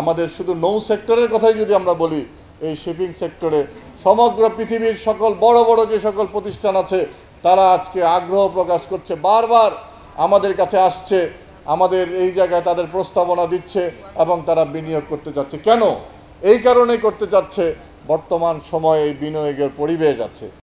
আমাদের শুধু নৌ সেক্টরের কথাই যদি আমরা বলি এই শিপিং সেক্টরে সমগ্র পৃথিবীর সকল বড় বড় যে সকল প্রতিষ্ঠান আছে তারা আজকে আগ্রহ প্রকাশ করছে বারবার আমাদের কাছে আসছে আমাদের এই জায়গায় তাদের প্রস্তাবনা দিচ্ছে এবং তারা বিনিয়োগ করতে যাচ্ছে কেন এই কারণে করতে যাচ্ছে বর্তমান সময়ে এই বিনিয়োগের পরিবেশ আছে